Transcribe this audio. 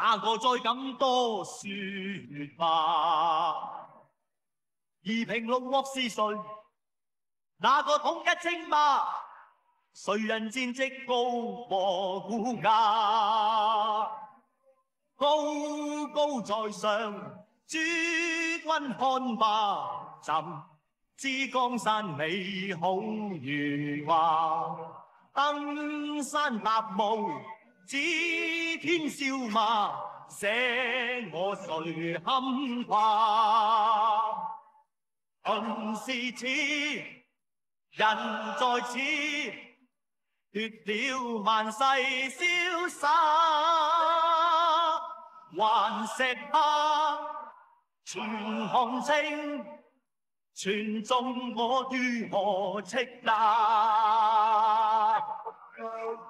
哪个再敢多说话？二平六恶是谁？哪个统一称霸？谁人战绩高过估价？高高在上，诸君看吧，朕知江山美好如画，登山踏雾。指天笑骂，写我谁堪夸？恨是此，人在此，脱了万世潇洒。还石它，全看清，全纵我如何叱咤。